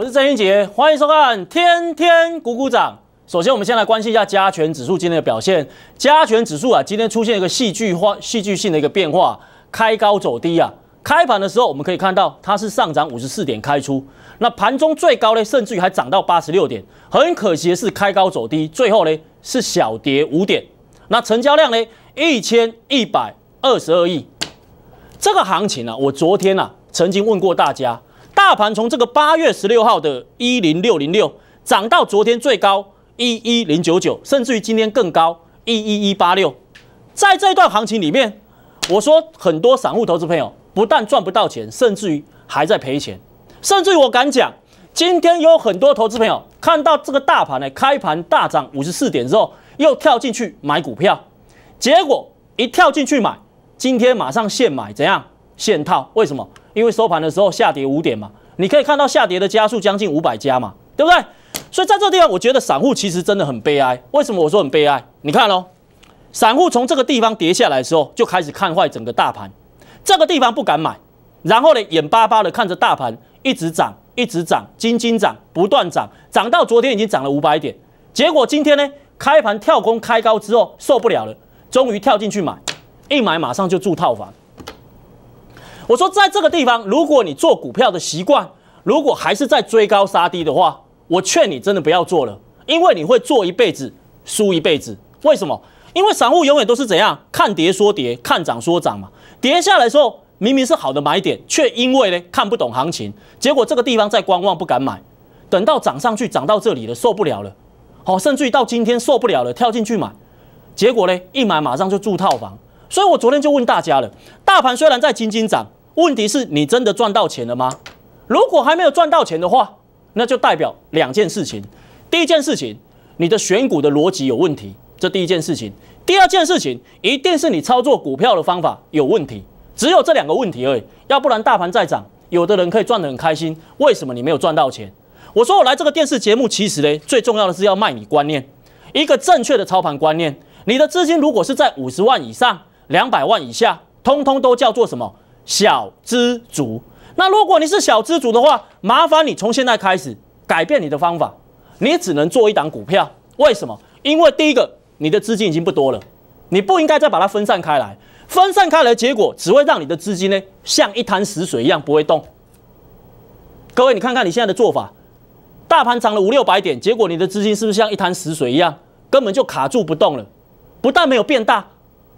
我是郑永杰，欢迎收看《天天鼓鼓掌》。首先，我们先来关心一下加权指数今天的表现。加权指数啊，今天出现一个戏剧化、戏剧性的一个变化，开高走低啊。开盘的时候，我们可以看到它是上涨五十四点开出，那盘中最高呢，甚至于还涨到八十六点。很可惜的是，开高走低，最后呢是小跌五点。那成交量呢，一千一百二十二亿。这个行情啊，我昨天啊曾经问过大家。大盘从这个八月十六号的一零六零六涨到昨天最高一一零九九，甚至于今天更高一一一八六，在这一段行情里面，我说很多散户投资朋友不但赚不到钱，甚至于还在赔钱，甚至于我敢讲，今天有很多投资朋友看到这个大盘呢开盘大涨五十四点之后，又跳进去买股票，结果一跳进去买，今天马上现买怎样现套？为什么？因为收盘的时候下跌五点嘛，你可以看到下跌的加速将近五百家嘛，对不对？所以在这个地方，我觉得散户其实真的很悲哀。为什么我说很悲哀？你看哦，散户从这个地方跌下来的时候，就开始看坏整个大盘，这个地方不敢买，然后呢，眼巴巴的看着大盘一直涨，一直涨，金金涨，不断涨，涨到昨天已经涨了五百点，结果今天呢，开盘跳空开高之后受不了了，终于跳进去买，一买马上就住套房。我说，在这个地方，如果你做股票的习惯，如果还是在追高杀低的话，我劝你真的不要做了，因为你会做一辈子，输一辈子。为什么？因为散户永远都是怎样，看跌说跌，看涨说涨嘛。跌下来的时候，明明是好的买点，却因为呢看不懂行情，结果这个地方在观望不敢买，等到涨上去，涨到这里了受不了了，好，甚至于到今天受不了了，跳进去买，结果呢一买马上就住套房。所以我昨天就问大家了，大盘虽然在金金涨。问题是：你真的赚到钱了吗？如果还没有赚到钱的话，那就代表两件事情。第一件事情，你的选股的逻辑有问题，这第一件事情；第二件事情，一定是你操作股票的方法有问题，只有这两个问题而已。要不然大盘在涨，有的人可以赚得很开心，为什么你没有赚到钱？我说我来这个电视节目，其实呢，最重要的是要卖你观念，一个正确的操盘观念。你的资金如果是在五十万以上、两百万以下，通通都叫做什么？小知足，那如果你是小知足的话，麻烦你从现在开始改变你的方法。你只能做一档股票，为什么？因为第一个，你的资金已经不多了，你不应该再把它分散开来。分散开来结果，只会让你的资金呢像一滩死水一样不会动。各位，你看看你现在的做法，大盘涨了五六百点，结果你的资金是不是像一滩死水一样，根本就卡住不动了？不但没有变大。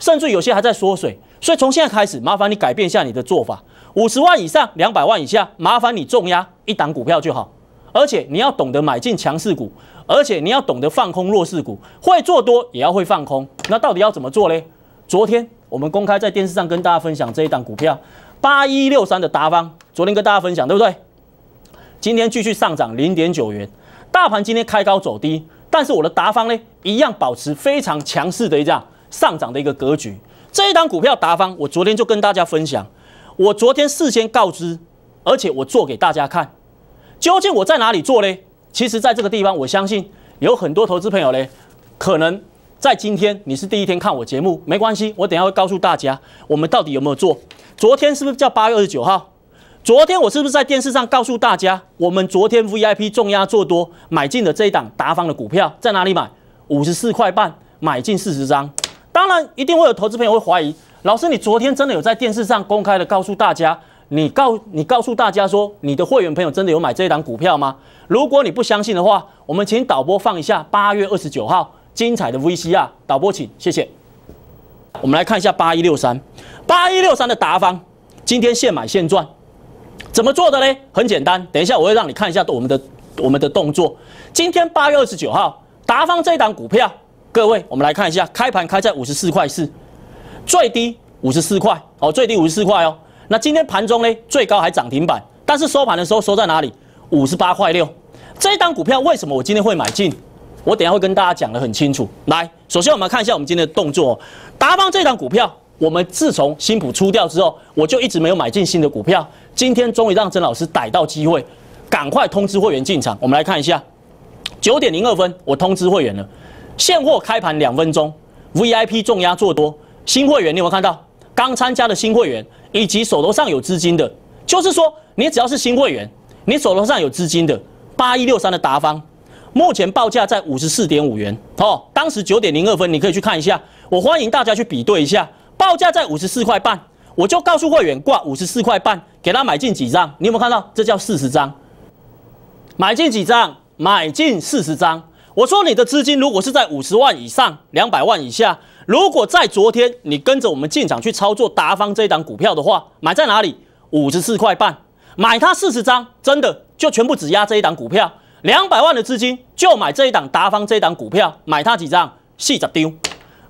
甚至有些还在缩水，所以从现在开始，麻烦你改变一下你的做法。五十万以上，两百万以下，麻烦你重压一档股票就好。而且你要懂得买进强势股，而且你要懂得放空弱势股，会做多也要会放空。那到底要怎么做呢？昨天我们公开在电视上跟大家分享这一档股票八一六三的达方，昨天跟大家分享对不对？今天继续上涨零点九元，大盘今天开高走低，但是我的达方呢，一样保持非常强势的一架。上涨的一个格局，这一档股票达方，我昨天就跟大家分享，我昨天事先告知，而且我做给大家看，究竟我在哪里做呢？其实，在这个地方，我相信有很多投资朋友呢，可能在今天你是第一天看我节目，没关系，我等下会告诉大家我们到底有没有做。昨天是不是叫八月二十九号？昨天我是不是在电视上告诉大家，我们昨天 V I P 重压做多买进的这一档达方的股票在哪里买？五十四块半买进四十张。当然，一定会有投资朋友会怀疑，老师，你昨天真的有在电视上公开的告诉大家，你告你告诉大家说，你的会员朋友真的有买这档股票吗？如果你不相信的话，我们请导播放一下八月二十九号精彩的 VC r 导播请，谢谢。我们来看一下八一六三，八一六三的达方，今天现买现赚，怎么做的呢？很简单，等一下我会让你看一下我们的我们的动作。今天八月二十九号，达方这一档股票。各位，我们来看一下，开盘开在五十四块四，最低五十四块，哦，最低五十四块哦。那今天盘中呢，最高还涨停板，但是收盘的时候收在哪里？五十八块六。这单股票为什么我今天会买进？我等下会跟大家讲得很清楚。来，首先我们看一下我们今天的动作。哦。达邦这单股票，我们自从新普出掉之后，我就一直没有买进新的股票。今天终于让曾老师逮到机会，赶快通知会员进场。我们来看一下，九点零二分，我通知会员了。现货开盘两分钟，VIP 重压做多，新会员你有没有看到？刚参加的新会员以及手头上有资金的，就是说你只要是新会员，你手头上有资金的，八一六三的达方，目前报价在五十四点五元哦，当时九点零二分，你可以去看一下。我欢迎大家去比对一下，报价在五十四块半，我就告诉会员挂五十四块半，给他买进几张？你有没有看到？这叫四十张，买进几张？买进四十张。我说你的资金如果是在五十万以上两百万以下，如果在昨天你跟着我们进场去操作达方这一档股票的话，买在哪里？五十四块半，买它四十张，真的就全部只压这一档股票，两百万的资金就买这一档达方这一档股票，买它几张，细着丢。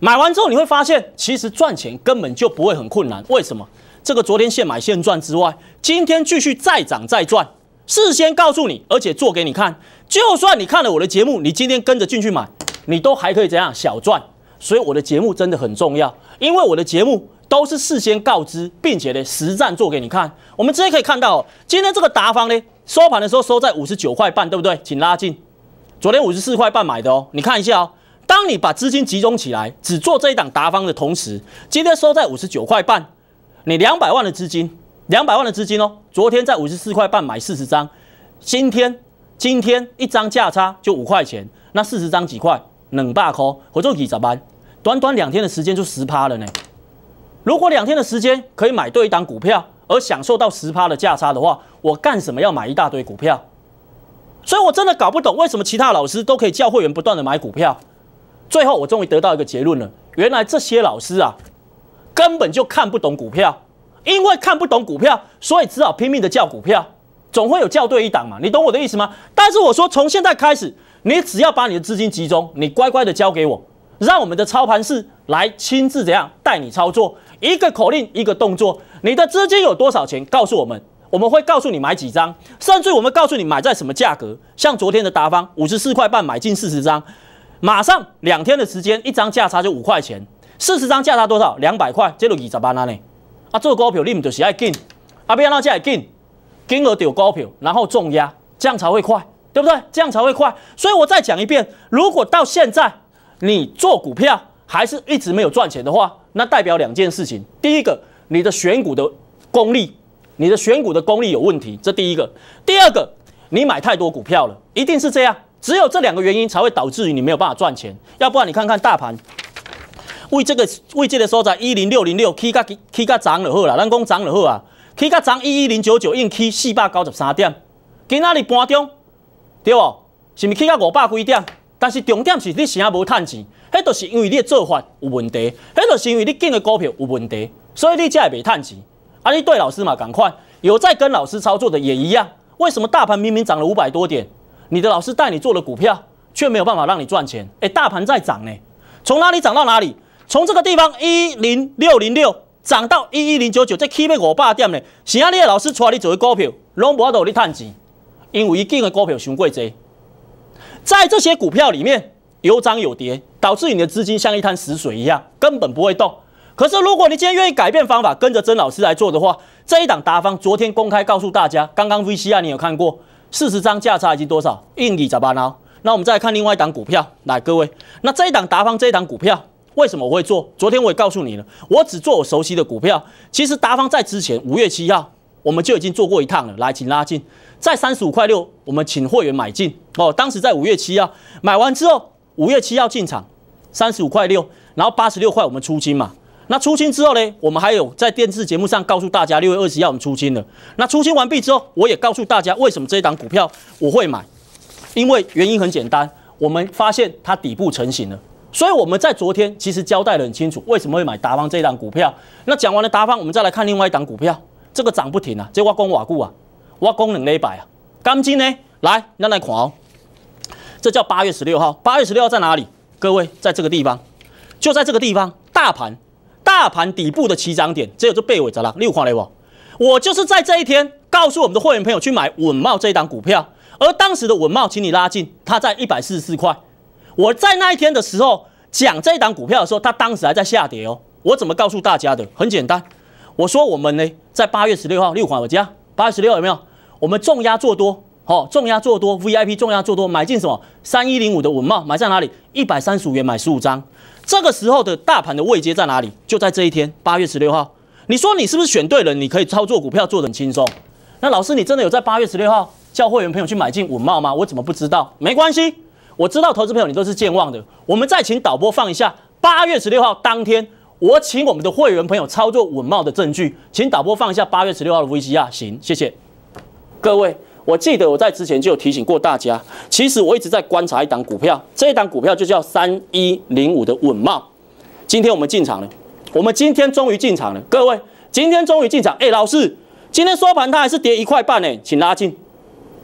买完之后你会发现，其实赚钱根本就不会很困难。为什么？这个昨天现买现赚之外，今天继续再涨再赚。事先告诉你，而且做给你看。就算你看了我的节目，你今天跟着进去买，你都还可以怎样小赚。所以我的节目真的很重要，因为我的节目都是事先告知，并且呢实战做给你看。我们直接可以看到，今天这个达方呢收盘的时候收在五十九块半，对不对？请拉近。昨天五十四块半买的哦，你看一下哦。当你把资金集中起来，只做这一档达方的同时，今天收在五十九块半，你两百万的资金，两百万的资金哦，昨天在五十四块半买四十张，今天。今天一张价差就五块钱，那四十张几块？冷霸抠，合作几咋办？短短两天的时间就十趴了呢。如果两天的时间可以买对一档股票而享受到十趴的价差的话，我干什么要买一大堆股票？所以，我真的搞不懂为什么其他老师都可以叫会员不断的买股票。最后，我终于得到一个结论了：原来这些老师啊，根本就看不懂股票，因为看不懂股票，所以只好拼命的叫股票。总会有校对一档嘛，你懂我的意思吗？但是我说，从现在开始，你只要把你的资金集中，你乖乖的交给我，让我们的操盘室来亲自怎样带你操作，一个口令，一个动作。你的资金有多少钱？告诉我们，我们会告诉你买几张，甚至我们告诉你买在什么价格。像昨天的达方，五十四块半买进四十张，马上两天的时间，一张价差就五块钱，四十张价差多少？两百块，这就二十万啊嘞！啊，做股票你唔就是爱紧，啊，不要安怎只爱紧？金额丢高票，然后重压，这样才会快，对不对？这样才会快。所以我再讲一遍，如果到现在你做股票还是一直没有赚钱的话，那代表两件事情：第一个，你的选股的功力，你的选股的功力有问题，这第一个；第二个，你买太多股票了，一定是这样。只有这两个原因才会导致于你没有办法赚钱。要不然你看看大盘，为这个为这个所在一零六零六起价起价涨了后了，咱讲涨了后啊。起到涨一一零九九，应起四百九十三点。今仔日盘中对无，是是起到五百几点？但是重点是你啥无趁钱，迄著是因为你的做法有问题，迄著是因为你进的股票有问题，所以你才会袂趁钱。啊，你对老师嘛赶款，有在跟老师操作的也一样。为什么大盘明明涨了五百多点，你的老师带你做的股票却没有办法让你赚钱？哎，大盘在涨呢，从哪里涨到哪里？从这个地方一零六零六。涨到一一零九九，这起码五百点呢。谁啊？你的老师抓你做股票，拢无在度你趁钱，因为伊拣的股票伤过多，在这些股票里面有涨有跌，导致你的资金像一滩死水一样，根本不会动。可是如果你今天愿意改变方法，跟着曾老师来做的话，这一档达方昨天公开告诉大家，刚刚 V C R 你有看过，四十张价差已经多少？硬底咋办呢？那我们再来看另外一档股票，来各位？那这一档达方这一档股票。为什么我会做？昨天我也告诉你了，我只做我熟悉的股票。其实达方在之前五月七号我们就已经做过一趟了。来，请拉近，在三十五块六，我们请会员买进哦。当时在五月七号买完之后，五月七号进场，三十五块六，然后八十六块我们出清嘛。那出清之后呢，我们还有在电视节目上告诉大家，六月二十号我们出清了。那出清完毕之后，我也告诉大家为什么这一档股票我会买，因为原因很简单，我们发现它底部成型了。所以我们在昨天其实交代得很清楚，为什么会买达邦这档股票？那讲完了达邦，我们再来看另外一档股票，这个涨不停啊，这瓦工瓦固啊，瓦工能力一百啊，钢筋呢？来，咱来看哦，这叫八月十六号，八月十六在哪里？各位，在这个地方，就在这个地方，大盘，大盘底部的起涨点，只有这背尾着啦，六块看嘞不？我就是在这一天告诉我们的会员朋友去买稳茂这一档股票，而当时的稳茂，请你拉近，它在一百四十四块。我在那一天的时候讲这一档股票的时候，它当时还在下跌哦。我怎么告诉大家的？很简单，我说我们呢在八月十六号六款我家，八月十六有没有？我们重压做多，好重压做多，VIP 重压做多，买进什么三一零五的稳茂，买在哪里？一百三十五元买十五张。这个时候的大盘的位阶在哪里？就在这一天，八月十六号。你说你是不是选对了？你可以操作股票做得很轻松。那老师，你真的有在八月十六号叫会员朋友去买进稳茂吗？我怎么不知道？没关系。我知道投资朋友你都是健忘的，我们再请导播放一下八月十六号当天，我请我们的会员朋友操作稳茂的证据，请导播放一下八月十六号的 V C R，行，谢谢各位。我记得我在之前就有提醒过大家，其实我一直在观察一档股票，这一档股票就叫三一零五的稳茂。今天我们进场了，我们今天终于进场了，各位今天终于进场。哎，老师，今天收盘它还是跌一块半呢，请拉近，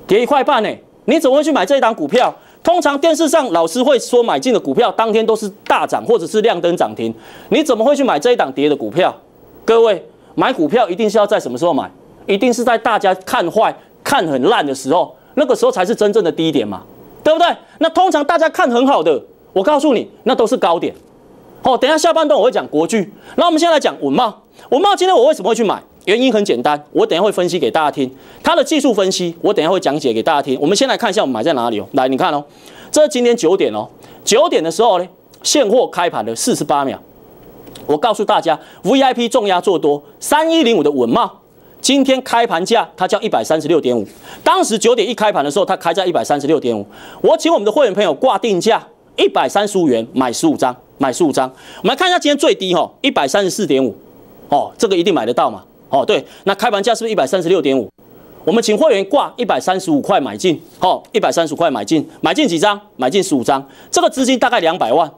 跌一块半呢，你怎么会去买这一档股票？通常电视上老师会说，买进的股票当天都是大涨或者是亮灯涨停，你怎么会去买这一档跌的股票？各位买股票一定是要在什么时候买？一定是在大家看坏、看很烂的时候，那个时候才是真正的低点嘛，对不对？那通常大家看很好的，我告诉你，那都是高点。哦，等一下下半段我会讲国剧，那我们现在来讲文茂，文茂今天我为什么会去买？原因很简单，我等下会分析给大家听。它的技术分析，我等下会讲解给大家听。我们先来看一下我们买在哪里哦。来，你看哦，这是今天九点哦。九点的时候呢，现货开盘了四十八秒。我告诉大家，VIP 重压做多三一零五的稳吗？今天开盘价它叫一百三十六点五。当时九点一开盘的时候，它开在一百三十六点五。我请我们的会员朋友挂定价一百三十五元买十五张，买十五张。我们来看一下今天最低哈，一百三十四点五哦，这个一定买得到嘛？哦，对，那开盘价是不是一百三十六点五？我们请会员挂一百三十五块买进，哦，一百三十块买进，买进几张？买进十五张，这个资金大概两百万。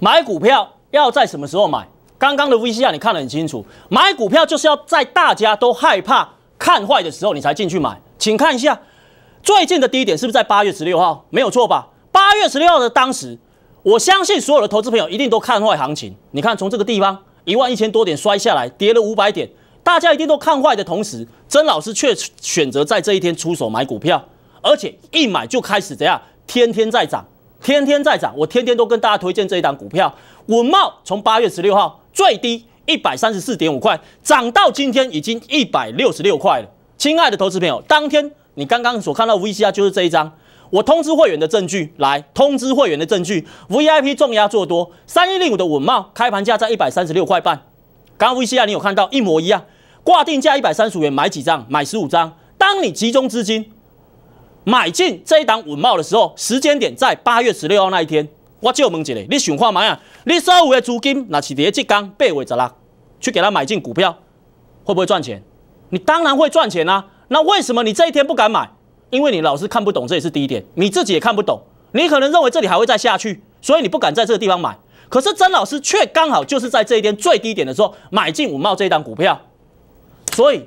买股票要在什么时候买？刚刚的 V C R 你看得很清楚，买股票就是要在大家都害怕看坏的时候，你才进去买。请看一下最近的低点是不是在八月十六号？没有错吧？八月十六号的当时，我相信所有的投资朋友一定都看坏行情。你看，从这个地方。一万一千多点摔下来，跌了五百点，大家一定都看坏的同时，曾老师却选择在这一天出手买股票，而且一买就开始怎样，天天在涨，天天在涨。我天天都跟大家推荐这一档股票，文茂从八月十六号最低一百三十四点五块，涨到今天已经一百六十六块了。亲爱的投资朋友，当天你刚刚所看到 VCR 就是这一张。我通知会员的证据，来通知会员的证据。V I P 重压做多，三一零五的稳帽开盘价在一百三十六块半。刚刚 V C R 你有看到一模一样，挂定价一百三十五元买几张？买十五张。当你集中资金买进这一档稳帽的时候，时间点在八月十六号那一天。我就问一个，你想看嘛呀？你所有的资金那是在浙江八月十六去给他买进股票，会不会赚钱？你当然会赚钱啊。那为什么你这一天不敢买？因为你老师看不懂，这也是低点，你自己也看不懂，你可能认为这里还会再下去，所以你不敢在这个地方买。可是曾老师却刚好就是在这一天最低点的时候买进五茂这一张股票。所以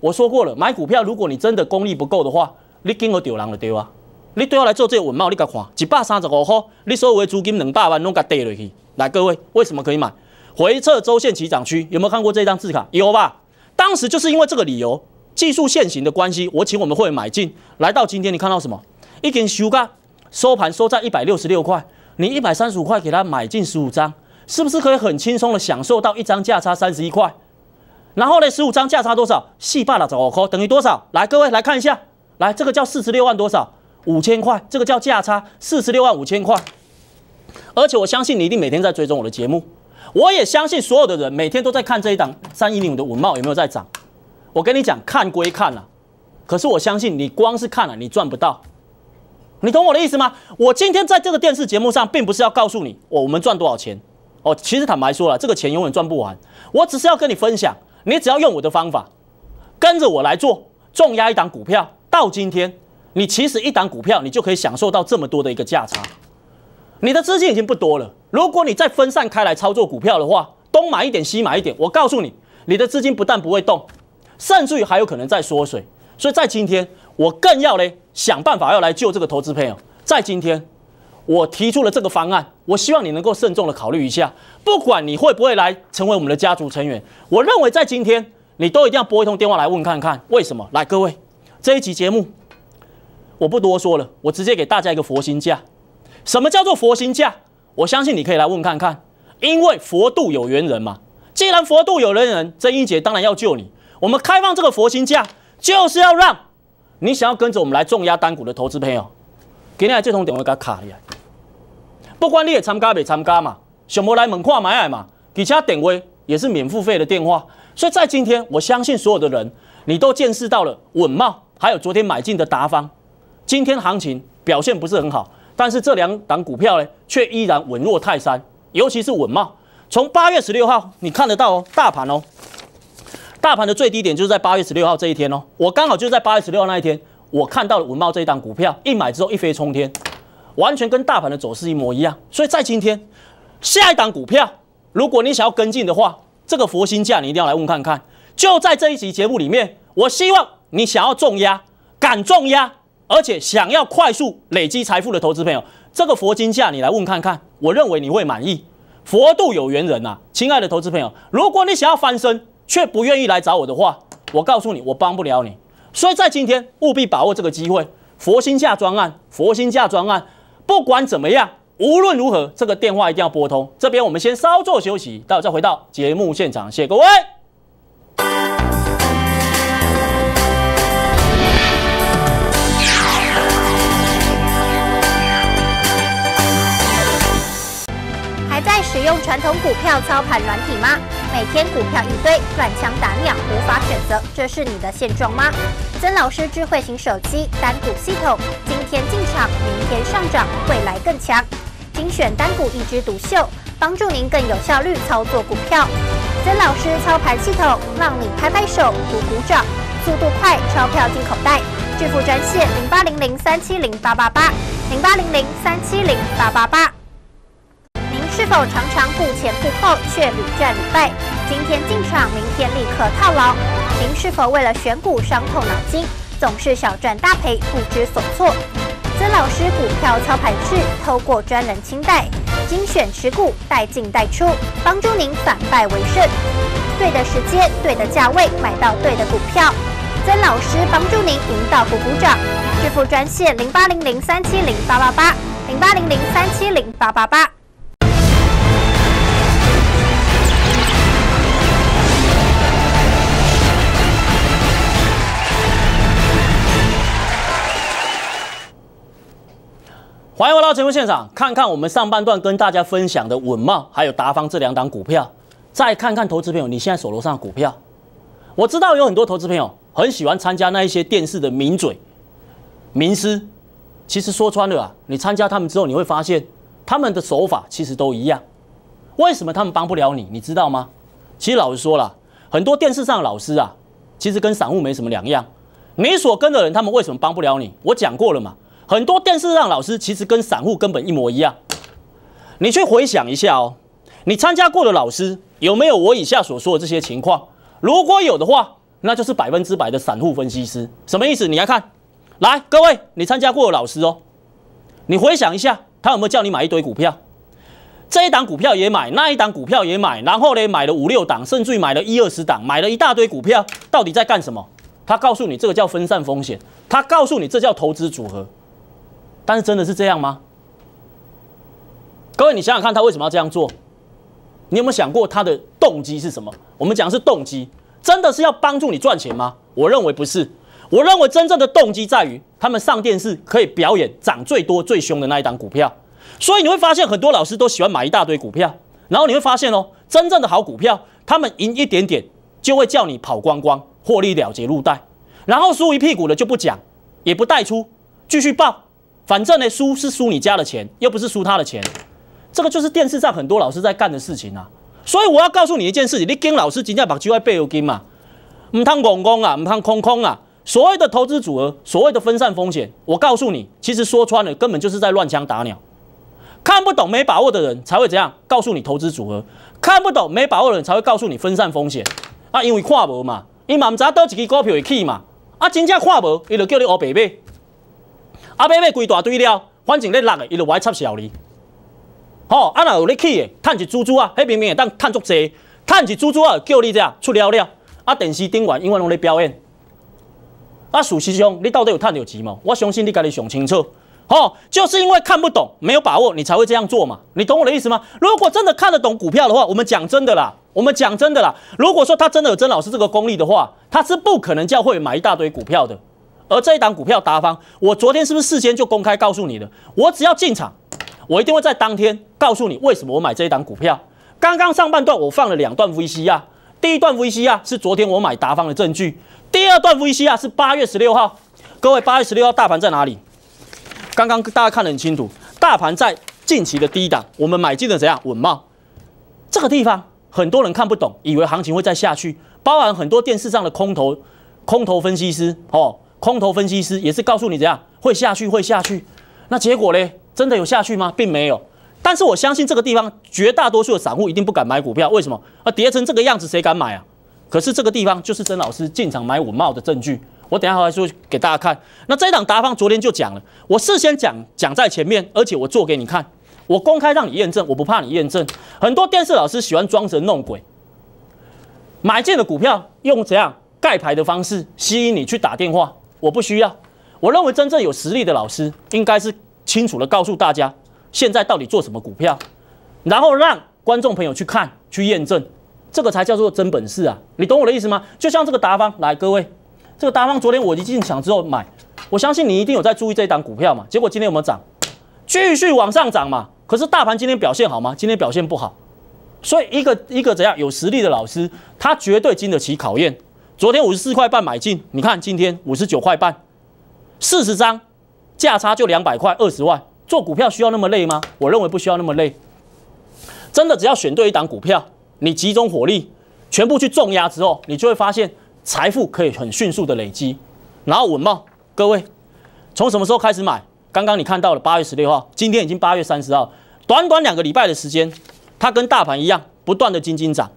我说过了，买股票如果你真的功力不够的话，你跟我丢人了丢啊！你对我来做这五茂，你甲看一百三十五号，你所有的租金两百万拢甲跌落去。来，各位为什么可以买？回撤周线起涨区有没有看过这张字卡？有吧？当时就是因为这个理由。技术限行的关系，我请我们会买进，来到今天你看到什么？一根休咖收盘收在一百六十六块，你一百三十五块给他买进十五张，是不是可以很轻松的享受到一张价差三十一块？然后呢，十五张价差多少？细罢了，我扣等于多少？来，各位来看一下，来这个叫四十六万多少？五千块，这个叫价差四十六万五千块。而且我相信你一定每天在追踪我的节目，我也相信所有的人每天都在看这一档三一零五的文茂有没有在涨。我跟你讲，看归看了，可是我相信你光是看了你赚不到，你懂我的意思吗？我今天在这个电视节目上，并不是要告诉你，我我们赚多少钱。哦，其实坦白说了，这个钱永远赚不完。我只是要跟你分享，你只要用我的方法，跟着我来做，重压一档股票，到今天，你其实一档股票你就可以享受到这么多的一个价差。你的资金已经不多了，如果你再分散开来操作股票的话，东买一点西买一点，我告诉你，你的资金不但不会动。甚至于还有可能在缩水，所以在今天我更要嘞想办法要来救这个投资朋友。在今天，我提出了这个方案，我希望你能够慎重的考虑一下。不管你会不会来成为我们的家族成员，我认为在今天你都一定要拨一通电话来问看看为什么。来，各位，这一集节目我不多说了，我直接给大家一个佛心价。什么叫做佛心价？我相信你可以来问看看，因为佛度有缘人嘛。既然佛度有缘人，曾一杰当然要救你。我们开放这个佛心价，就是要让你想要跟着我们来重压单股的投资朋友，给你来这通电位给卡一来。不管你也参加没参加嘛，想不来猛跨买来嘛，其他点位也是免付费的电话。所以在今天，我相信所有的人，你都见识到了稳茂，还有昨天买进的达方，今天行情表现不是很好，但是这两档股票呢，却依然稳若泰山，尤其是稳茂，从八月十六号你看得到哦，大盘哦。大盘的最低点就是在八月十六号这一天哦，我刚好就是在八月十六号那一天，我看到了文茂这一档股票一买之后一飞冲天，完全跟大盘的走势一模一样。所以在今天下一档股票，如果你想要跟进的话，这个佛心价你一定要来问看看。就在这一集节目里面，我希望你想要重压、敢重压，而且想要快速累积财富的投资朋友，这个佛金价你来问看看，我认为你会满意。佛度有缘人呐，亲爱的投资朋友，如果你想要翻身。却不愿意来找我的话，我告诉你，我帮不了你。所以在今天务必把握这个机会。佛心价专案，佛心价专案，不管怎么样，无论如何，这个电话一定要拨通。这边我们先稍作休息，待会再回到节目现场，谢各位。还在使用传统股票操盘软体吗？每天股票一堆，乱枪打鸟，无法选择，这是你的现状吗？曾老师智慧型手机单股系统，今天进场，明天上涨，未来更强，精选单股一枝独秀，帮助您更有效率操作股票。曾老师操盘系统，让你拍拍手，鼓鼓掌，速度快，钞票进口袋。致富专线零八零零三七零八八八，零八零零三七零八八八。是否常常顾前顾后，却屡战屡败？今天进场，明天立刻套牢。您是否为了选股伤透脑筋，总是小赚大赔，不知所措？曾老师股票操盘室透过专人清代，精选持股，带进带出，帮助您反败为胜。对的时间，对的价位，买到对的股票。曾老师帮助您赢到股股涨，支付专线零八零零三七零八八八零八零零三七零八八八。欢迎回到节目现场，看看我们上半段跟大家分享的稳茂还有达方这两档股票，再看看投资朋友你现在手头上的股票。我知道有很多投资朋友很喜欢参加那一些电视的名嘴、名师，其实说穿了啊，你参加他们之后，你会发现他们的手法其实都一样。为什么他们帮不了你？你知道吗？其实老实说了，很多电视上的老师啊，其实跟散户没什么两样。你所跟的人，他们为什么帮不了你？我讲过了嘛。很多电视上老师其实跟散户根本一模一样，你去回想一下哦，你参加过的老师有没有我以下所说的这些情况？如果有的话，那就是百分之百的散户分析师。什么意思？你来看，来，各位，你参加过的老师哦，你回想一下，他有没有叫你买一堆股票？这一档股票也买，那一档股票也买，然后呢，买了五六档，甚至于买了一二十档，买了一大堆股票，到底在干什么？他告诉你这个叫分散风险，他告诉你这叫投资组合。但是真的是这样吗？各位，你想想看，他为什么要这样做？你有没有想过他的动机是什么？我们讲是动机，真的是要帮助你赚钱吗？我认为不是。我认为真正的动机在于，他们上电视可以表演涨最多最凶的那一档股票。所以你会发现，很多老师都喜欢买一大堆股票，然后你会发现哦，真正的好股票，他们赢一点点就会叫你跑光光，获利了结入袋，然后输一屁股的就不讲，也不带出，继续报。反正呢，输是输你家的钱，又不是输他的钱，这个就是电视上很多老师在干的事情啊。所以我要告诉你一件事情，你跟老师，真正把基外背有金嘛，唔看拱拱啊，唔看空空啊，所谓的投资组合，所谓的分散风险，我告诉你，其实说穿了，根本就是在乱枪打鸟。看不懂没把握的人才会怎样？告诉你投资组合，看不懂没把握的人才会告诉你分散风险。啊，因为看无嘛，伊嘛唔知倒一支股票会起嘛，啊，真正看无，伊就叫你乌白马。阿尾尾规大堆了，反正咧落个，伊就袂插潲你。吼，啊若有咧起的，趁一猪猪啊，迄明明会当趁足济，趁一猪猪啊，叫你怎样出了了？啊，电视顶完，因为拢咧表演。啊，事实上，你到底有趁着钱无？我相信你家己想清楚。吼，就是因为看不懂，没有把握，你才会这样做嘛。你懂我的意思吗？如果真的看得懂股票的话，我们讲真的啦，我们讲真的啦。如果说他真的有曾老师这个功力的话，他是不可能叫会买一大堆股票的。而这一档股票达方，我昨天是不是事先就公开告诉你的？我只要进场，我一定会在当天告诉你为什么我买这一档股票。刚刚上半段我放了两段 V C r 第一段 V C r 是昨天我买达方的证据，第二段 V C r 是八月十六号。各位，八月十六号大盘在哪里？刚刚大家看得很清楚，大盘在近期的低档，我们买进的怎样稳吗？这个地方很多人看不懂，以为行情会再下去，包含很多电视上的空头、空头分析师哦。空头分析师也是告诉你怎样会下去会下去，那结果呢？真的有下去吗？并没有。但是我相信这个地方绝大多数的散户一定不敢买股票，为什么？啊，跌成这个样子谁敢买啊？可是这个地方就是曾老师进场买五茂的证据。我等下还会说给大家看。那这一档答方昨天就讲了，我事先讲讲在前面，而且我做给你看，我公开让你验证，我不怕你验证。很多电视老师喜欢装神弄鬼，买进的股票用怎样盖牌的方式吸引你去打电话。我不需要，我认为真正有实力的老师应该是清楚的告诉大家，现在到底做什么股票，然后让观众朋友去看去验证，这个才叫做真本事啊！你懂我的意思吗？就像这个达方，来各位，这个达方昨天我一进场之后买，我相信你一定有在注意这一档股票嘛。结果今天有没有涨，继续往上涨嘛。可是大盘今天表现好吗？今天表现不好，所以一个一个怎样有实力的老师，他绝对经得起考验。昨天五十四块半买进，你看今天五十九块半，四十张价差就两百块，二十万做股票需要那么累吗？我认为不需要那么累，真的只要选对一档股票，你集中火力全部去重压之后，你就会发现财富可以很迅速的累积，然后稳吗？各位，从什么时候开始买？刚刚你看到了八月十六号，今天已经八月三十号，短短两个礼拜的时间，它跟大盘一样不断的金金涨。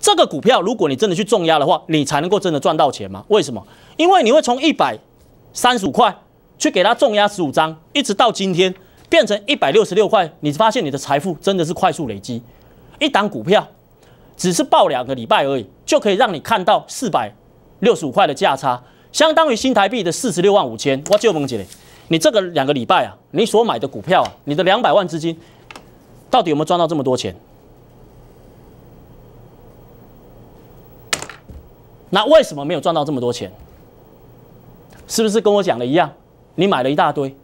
这个股票，如果你真的去重压的话，你才能够真的赚到钱吗？为什么？因为你会从一百三十五块去给它重压十五张，一直到今天变成一百六十六块，你发现你的财富真的是快速累积。一档股票只是报两个礼拜而已，就可以让你看到四百六十五块的价差，相当于新台币的四十六万五千。我就问姐，你这个两个礼拜啊，你所买的股票，你的两百万资金，到底有没有赚到这么多钱？那为什么没有赚到这么多钱？是不是跟我讲的一样？你买了一大堆，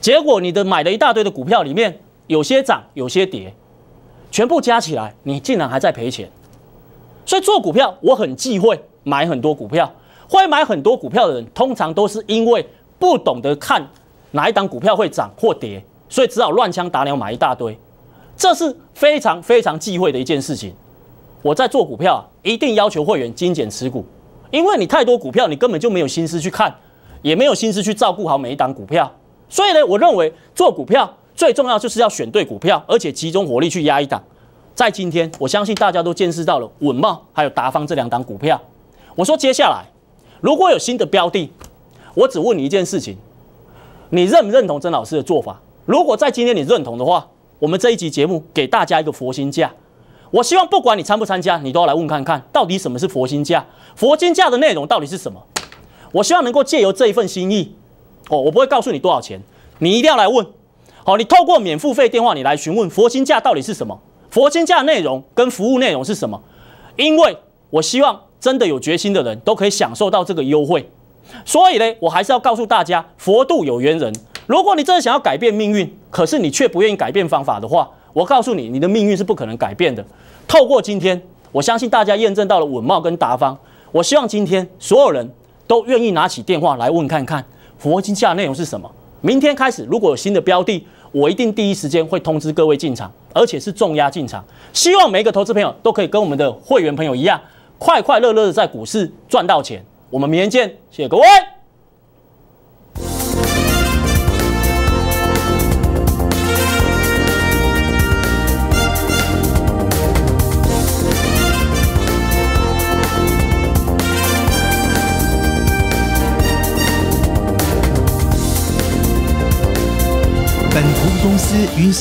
结果你的买了一大堆的股票里面，有些涨，有些跌，全部加起来，你竟然还在赔钱。所以做股票我很忌讳买很多股票，会买很多股票的人，通常都是因为不懂得看哪一档股票会涨或跌，所以只好乱枪打鸟买一大堆，这是非常非常忌讳的一件事情。我在做股票，一定要求会员精简持股，因为你太多股票，你根本就没有心思去看，也没有心思去照顾好每一档股票。所以呢，我认为做股票最重要就是要选对股票，而且集中火力去压一档。在今天，我相信大家都见识到了稳茂还有达方这两档股票。我说接下来如果有新的标的，我只问你一件事情：你认不认同曾老师的做法？如果在今天你认同的话，我们这一集节目给大家一个佛心价。我希望不管你参不参加，你都要来问看看，到底什么是佛心价？佛心价的内容到底是什么？我希望能够借由这一份心意，哦，我不会告诉你多少钱，你一定要来问。好，你透过免付费电话，你来询问佛心价到底是什么？佛心价内容跟服务内容是什么？因为我希望真的有决心的人都可以享受到这个优惠。所以呢，我还是要告诉大家，佛度有缘人。如果你真的想要改变命运，可是你却不愿意改变方法的话。我告诉你，你的命运是不可能改变的。透过今天，我相信大家验证到了稳茂跟达方。我希望今天所有人都愿意拿起电话来问看看合经下内容是什么。明天开始如果有新的标的，我一定第一时间会通知各位进场，而且是重压进场。希望每一个投资朋友都可以跟我们的会员朋友一样，快快乐乐的在股市赚到钱。我们明天见，谢谢各位。